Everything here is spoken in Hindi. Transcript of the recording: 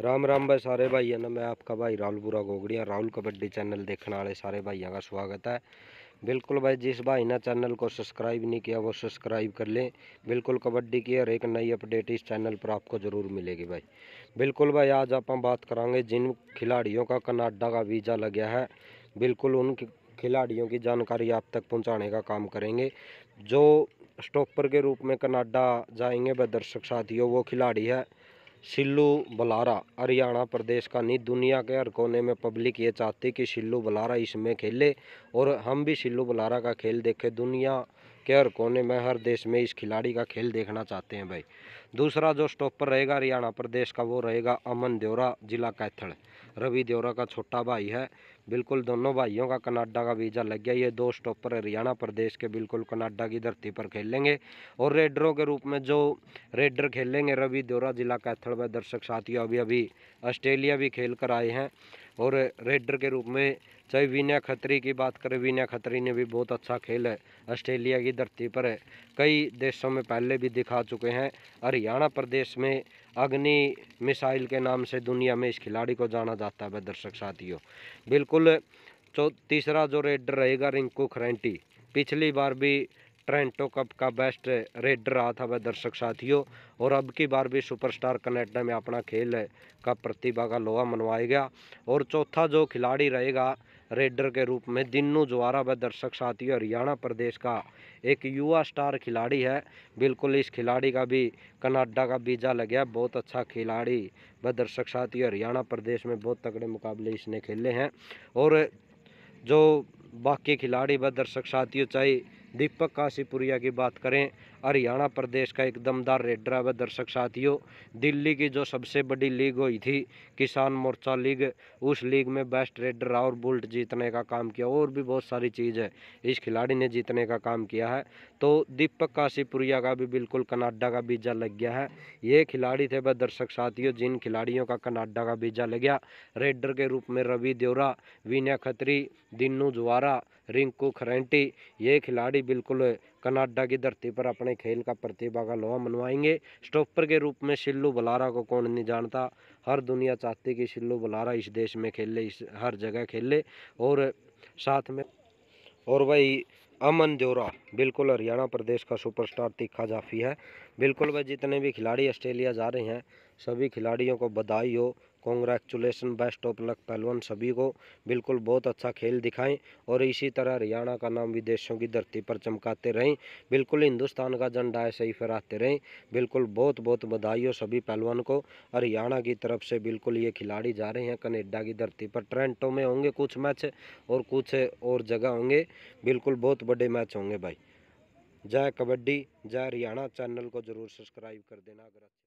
राम राम भाई सारे भाई ना मैं आपका भाई राहुल बुरा गोगड़िया राहुल कबड्डी चैनल देखने वाले सारे भाइयों का स्वागत है बिल्कुल भाई जिस भाई ने चैनल को सब्सक्राइब नहीं किया वो सब्सक्राइब कर लें बिल्कुल कबड्डी की हर एक नई अपडेट इस चैनल पर आपको ज़रूर मिलेगी भाई बिल्कुल भाई आज आप बात करेंगे जिन खिलाड़ियों का कनाडा का वीज़ा लग गया है बिल्कुल उन खिलाड़ियों की जानकारी आप तक पहुँचाने का काम करेंगे जो स्टॉपर के रूप में कनाडा जाएंगे वह दर्शक साथियों वो खिलाड़ी है शिल्लू बलारा हरियाणा प्रदेश का नहीं दुनिया के हर कोने में पब्लिक ये चाहती कि शिल्लू बलारा इसमें खेले और हम भी शिल्लू बलारा का खेल देखें दुनिया के हर कोने में हर देश में इस खिलाड़ी का खेल देखना चाहते हैं भाई दूसरा जो स्टॉप पर रहेगा हरियाणा प्रदेश का वो रहेगा अमन देवरा जिला कैथड़ रवि देवरा का छोटा भाई है बिल्कुल दोनों भाइयों का कनाडा का वीज़ा लग गया ये दो स्टॉपर हरियाणा प्रदेश के बिल्कुल कनाडा की धरती पर खेलेंगे और रेडरों के रूप में जो रेडर खेलेंगे रवि देवरा जिला कैथड़ में दर्शक साथियों अभी अभी ऑस्ट्रेलिया भी खेल कर आए हैं और रेडर के रूप में चाहे विनय खत्री की बात करें विनय खत्री ने भी बहुत अच्छा खेल है ऑस्ट्रेलिया की धरती पर है कई देशों में पहले भी दिखा चुके हैं हरियाणा प्रदेश में अग्नि मिसाइल के नाम से दुनिया में इस खिलाड़ी को जाना जाता है दर्शक साथियों बिल्कुल चौ तीसरा जो रेडर रहेगा रिंकू खरेंटी पिछली बार भी ट्रेंटो कप का बेस्ट रेडर रहा था वह दर्शक साथियों और अब की बार भी सुपरस्टार कनाडा में अपना खेल का प्रतिभा का लोहा मनवाया गया और चौथा जो खिलाड़ी रहेगा रेडर के रूप में दिनू जवारा व दर्शक साथी हरियाणा प्रदेश का एक युवा स्टार खिलाड़ी है बिल्कुल इस खिलाड़ी का भी कनाडा का बीजा लग गया बहुत अच्छा खिलाड़ी व दर्शक साथी हरियाणा प्रदेश में बहुत तगड़े मुकाबले इसने खेले हैं और जो बाकी खिलाड़ी व दर्शक साथियों चाहे दीपक काशीपुरिया की बात करें हरियाणा प्रदेश का एक दमदार रेडर व दर्शक साथियों दिल्ली की जो सबसे बड़ी लीग हुई थी किसान मोर्चा लीग उस लीग में बेस्ट रेडर और बुल्ट जीतने का काम किया और भी बहुत सारी चीज़ है इस खिलाड़ी ने जीतने का काम किया है तो दीपक काशीपुरिया का भी बिल्कुल कनाडा का बीजा लग गया है ये खिलाड़ी थे वह दर्शक साथियों जिन खिलाड़ियों का कनाडा का बीजा लग गया रेडर के रूप में रवि देवरा विनय खत्री दिनू जुआरा रिंकू खरेंटी ये खिलाड़ी बिल्कुल कनाडा की धरती पर अपने खेल का प्रतिभा का लोहा मनवाएंगे स्टॉपर के रूप में शिल्लू बलारा को कौन नहीं जानता हर दुनिया चाहती कि शिल्लू बलारा इस देश में खेले इस हर जगह खेले और साथ में और भाई अमन जोरा बिल्कुल हरियाणा प्रदेश का सुपरस्टार तीखा जाफी है बिल्कुल भाई जितने भी खिलाड़ी ऑस्ट्रेलिया जा रहे हैं सभी खिलाड़ियों को बधाई हो कॉन्ग्रेचुलेसन बेस्ट ऑफ लक पहलवान सभी को बिल्कुल बहुत अच्छा खेल दिखाएं और इसी तरह हरियाणा का नाम विदेशों की धरती पर चमकाते रहें बिल्कुल हिंदुस्तान का झंडा ऐसे ही फहराते रहें बिल्कुल बहुत बहुत बधाई हो सभी पहलवान को हरियाणा की तरफ से बिल्कुल ये खिलाड़ी जा रहे हैं कनेडा की धरती पर ट्रेंटो में होंगे कुछ मैच और कुछ और जगह होंगे बिल्कुल बहुत बड़े मैच होंगे भाई जय कबड्डी जय हरियाणा चैनल को जरूर सब्सक्राइब कर देना अगर